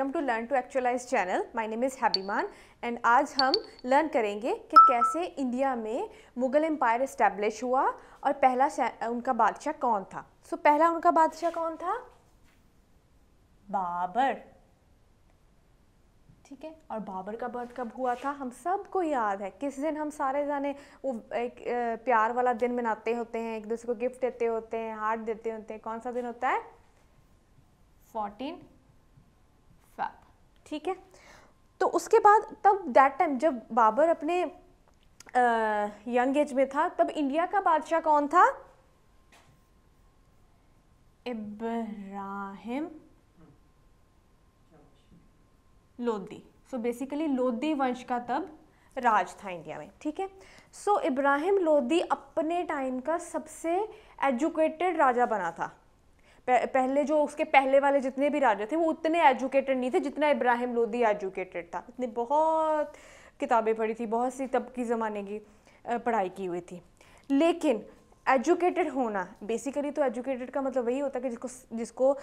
welcome to learn to actualize channel my name is हैबीमान and आज हम learn करेंगे कि कैसे इंडिया में मुग़ल एम्पायर इस्टेब्लिश हुआ और पहला उनका बादशाह कौन था सो so, पहला उनका बादशाह कौन था बाबर ठीक है और बाबर का बर्थ कब हुआ था हम सबको याद है किस दिन हम सारे जाने वो एक प्यार वाला दिन मनाते होते हैं एक दूसरे को गिफ्ट देते होते हैं हार्ट देते होते हैं कौन सा दिन होता है फोर्टीन ठीक है तो उसके बाद तब दैट टाइम जब बाबर अपने यंग एज में था तब इंडिया का बादशाह कौन था इब्राहिम लोधी सो बेसिकली लोधी वंश का तब राज था इंडिया में ठीक है सो इब्राहिम लोधी अपने टाइम का सबसे एजुकेटेड राजा बना था पहले जो उसके पहले वाले जितने भी राजा थे वो उतने एजुकेटेड नहीं थे जितना इब्राहिम लोदी एजुकेटेड था उसने बहुत किताबें पढ़ी थी बहुत सी तब की ज़माने की पढ़ाई की हुई थी लेकिन एजुकेटेड होना बेसिकली तो एजुकेटेड का मतलब वही होता है कि जिसको जिसको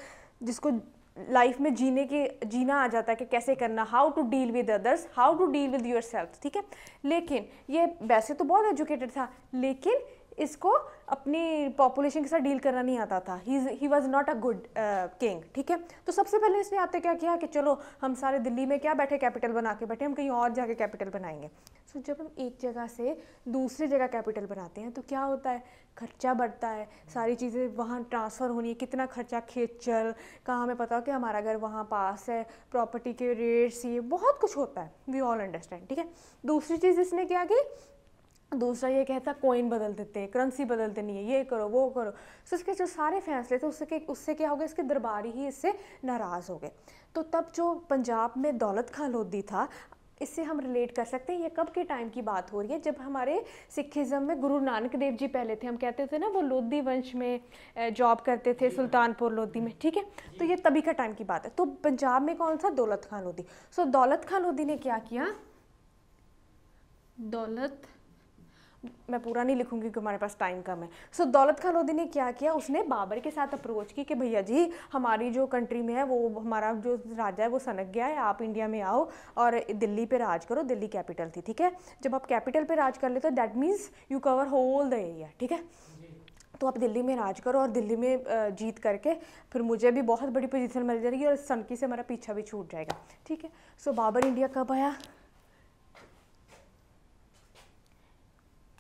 जिसको लाइफ में जीने के जीना आ जाता है कि कैसे करना how to deal with others how to deal with yourself ठीक है लेकिन ये वैसे तो बहुत एजुकेटेड था लेकिन इसको अपनी पॉपुलेशन के साथ डील करना नहीं आता था he was not a good king ठीक है तो सबसे पहले इसने आते क्या किया कि चलो हम सारे दिल्ली में क्या बैठे कैपिटल बना के बैठे हम कहीं और जाके कैपिटल बनाएंगे सो so, जब हम एक जगह से दूसरी जगह कैपिटल बनाते हैं तो क्या होता है खर्चा बढ़ता है सारी चीज़ें वहाँ ट्रांसफ़र होनी है कितना खर्चा खेचल कहाँ हमें पता हो कि हमारा घर वहाँ पास है प्रॉपर्टी के रेट्स ये बहुत कुछ होता है वी ऑल अंडरस्टैंड ठीक है दूसरी चीज़ इसने क्या की दूसरा ये कहता कोइन बदल देते हैं करंसी बदल देनी है ये करो वो करो सो इसके जो सारे फैसले थे उससे उससे क्या हो गया इसके दरबारी ही इससे नाराज़ हो गए तो तब जो पंजाब में दौलत खां लोधी था इससे हम रिलेट कर सकते हैं ये कब के टाइम की बात हो रही है जब हमारे सिखिज़म में गुरु नानक देव जी पहले थे हम कहते थे ना वो लोधी वंश में जॉब करते थे सुल्तानपुर लोधी में ठीक है तो ये तभी का टाइम की बात है तो पंजाब में कौन सा दौलत खां लोधी सो दौलत खां लोधी ने क्या किया दौलत मैं पूरा नहीं लिखूंगी क्योंकि हमारे पास टाइम कम है सो so, दौलत खान लोधी ने क्या किया उसने बाबर के साथ अप्रोच की कि भैया जी हमारी जो कंट्री में है वो हमारा जो राजा है वो सनक गया है आप इंडिया में आओ और दिल्ली पे राज करो दिल्ली कैपिटल थी ठीक है जब आप कैपिटल पे राज कर लेते हो that means you cover whole the area ठीक है तो आप दिल्ली में राज करो और दिल्ली में जीत करके फिर मुझे भी बहुत बड़ी पोजीशन मिल जाएगी और सनकी से मेरा पीछा भी छूट जाएगा ठीक है सो बाबर इंडिया कब आया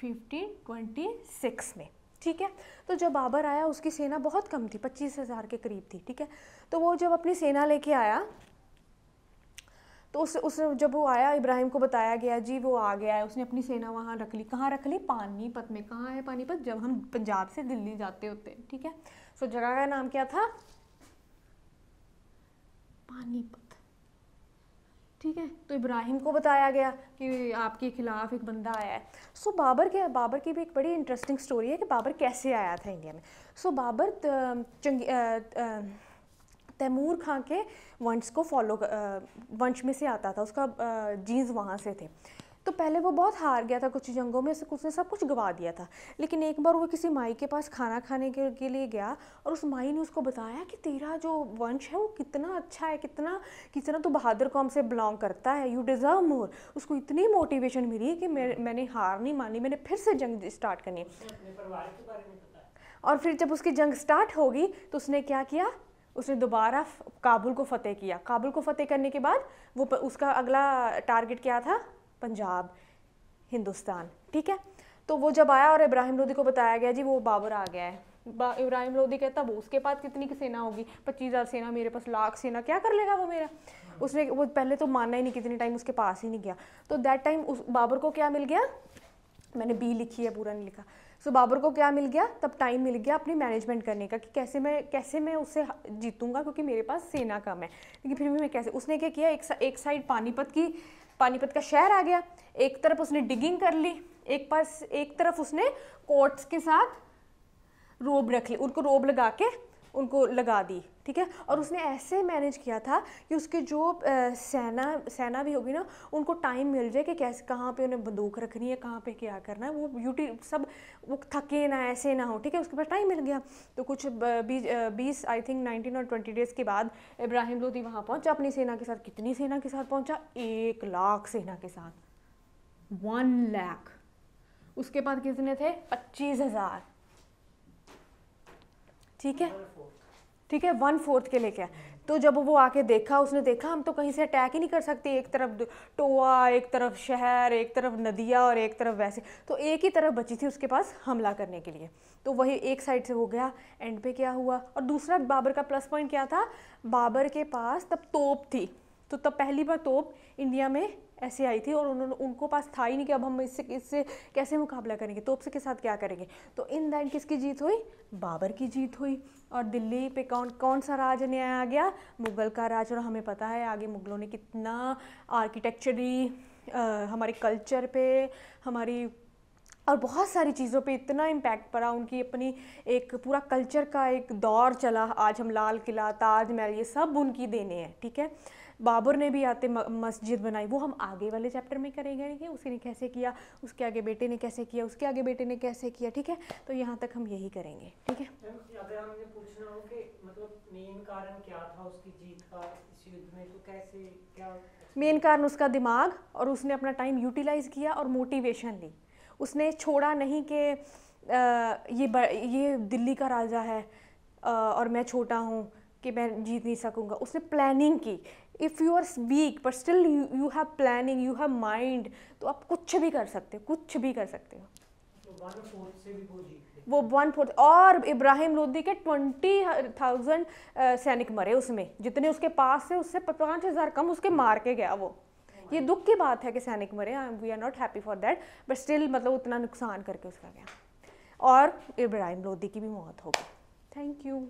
1526 में ठीक है तो जब बाबर आया उसकी सेना बहुत कम थी पच्चीस हज़ार के करीब थी ठीक है तो वो जब अपनी सेना लेके आया तो उस उस जब वो आया इब्राहिम को बताया गया जी वो आ गया है उसने अपनी सेना वहाँ रख ली कहाँ रख ली पानीपत में कहाँ है पानीपत जब हम पंजाब से दिल्ली जाते होते ठीक है सो जगह का नाम क्या था पानीपत ठीक है तो इब्राहिम को बताया गया कि आपके खिलाफ एक बंदा आया है सो so, बाबर के बाबर की भी एक बड़ी इंटरेस्टिंग स्टोरी है कि बाबर कैसे आया था इंडिया में सो so, बाबर चंग तैमूर खां के वंश को फॉलो वंश में से आता था उसका जीन्स वहाँ से थे तो पहले वो बहुत हार गया था कुछ जंगों में उसने सब कुछ गवा दिया था लेकिन एक बार वो किसी माई के पास खाना खाने के, के लिए गया और उस माई ने उसको बताया कि तेरा जो वंश है वो कितना अच्छा है कितना कितना तो बहादुर कौम से बिलोंग करता है यू डिज़र्व मोर उसको इतनी मोटिवेशन मिली कि मैं मैंने हार नहीं मानी मैंने फिर से जंग स्टार्ट करनी और फिर जब उसकी जंग स्टार्ट होगी तो उसने क्या किया उसने दोबारा काबुल को फ़तेह किया काबुल को फ़तेह करने के बाद वो उसका अगला टारगेट क्या था पंजाब हिंदुस्तान ठीक है तो वो जब आया और इब्राहिम लोधी को बताया गया जी वो बाबर आ गया है इब्राहिम लोधी कहता वो उसके पास कितनी की सेना होगी पच्चीस हज़ार सेना मेरे पास लाख सेना क्या कर लेगा वो मेरा उसने वो पहले तो मानना ही नहीं कितने टाइम उसके पास ही नहीं गया तो दैट टाइम उस बाबर को क्या मिल गया मैंने बी लिखी है पूरा नहीं लिखा सो बाबर को क्या मिल गया तब टाइम मिल गया अपनी मैनेजमेंट करने का कि कैसे मैं कैसे मैं उसे जीतूंगा क्योंकि मेरे पास सेना कम है लेकिन फिर भी मैं कैसे उसने क्या किया एक, साइड पानीपत की पानीपत का शहर आ गया एक तरफ उसने डिगिंग कर ली एक पास एक तरफ उसने कोर्ट्स के साथ रोब रख ली उनको रोब लगा के उनको लगा दी ठीक है और उसने ऐसे मैनेज किया था कि उसके जो सेना सेना भी होगी ना उनको टाइम मिल जाए कि कैसे कहाँ पे उन्हें बंदूक रखनी है कहाँ पे क्या करना है वो यूटी सब वो थके ना ऐसे ना हो ठीक है उसके पास टाइम मिल गया तो कुछ बीस आई थिंक नाइनटीन और ट्वेंटी डेज़ के बाद इब्राहिम लोधी वहाँ पहुँचा अपनी सेना के साथ कितनी सेना के साथ पहुँचा एक लाख सेना के साथ वन लैख उसके बाद कितने थे पच्चीस हज़ार ठीक है ठीक है वन फोर्थ के लेके आए तो जब वो आके देखा उसने देखा हम तो कहीं से अटैक ही नहीं कर सकते एक तरफ टोआ एक तरफ शहर एक तरफ नदिया और एक तरफ वैसे तो एक ही तरफ बची थी उसके पास हमला करने के लिए तो वही एक साइड से हो गया एंड पे क्या हुआ और दूसरा बाबर का प्लस पॉइंट क्या था बाबर के पास तब तोप थी तो तब पहली बार तोप इंडिया में ऐसी आई थी और उन्होंने उनको पास था ही नहीं कि अब हम इससे इससे कैसे मुकाबला करेंगे तो से के साथ क्या करेंगे तो इन दैन किसकी जीत हुई बाबर की जीत हुई और दिल्ली पे कौन कौन सा राज न्याय आ गया मुग़ल का राज और हमें पता है आगे मुग़लों ने कितना आर्किटेक्चरी हमारे कल्चर पे हमारी और बहुत सारी चीज़ों पे इतना इम्पैक्ट पड़ा उनकी अपनी एक पूरा कल्चर का एक दौर चला आज हम लाल किला ताजमहल ये सब उनकी देने हैं ठीक है बाबर ने भी आते मस्जिद बनाई वो हम आगे वाले चैप्टर में करेंगे कि उसी ने कैसे किया उसके आगे बेटे ने कैसे किया उसके आगे बेटे ने कैसे किया ठीक है तो यहाँ तक हम यही करेंगे ठीक है अगर पूछना हो कि मतलब मेन कारण क्या था उसकी जीत का इस युद्ध में तो कैसे क्या मेन कारण उसका दिमाग और उसने अपना टाइम यूटिलाइज किया और मोटिवेशन ली उसने छोड़ा नहीं कि ये ये दिल्ली का राजा है और मैं छोटा हूँ कि मैं जीत नहीं सकूँगा उसने प्लानिंग की if you are weak but still you have planning you have mind तो आप कुछ भी कर सकते हो कुछ भी कर सकते हो तो वो वन फोर्थ और इब्राहिम लोधी के ट्वेंटी थाउजेंड सैनिक मरे उसमें जितने उसके पास थे उससे पाँच हज़ार कम उसके मार के गया वो ये दुख की बात है कि सैनिक मरे we are not happy for that but still मतलब उतना नुकसान करके उसका गया और इब्राहिम लोधी की भी मौत हो गई थैंक यू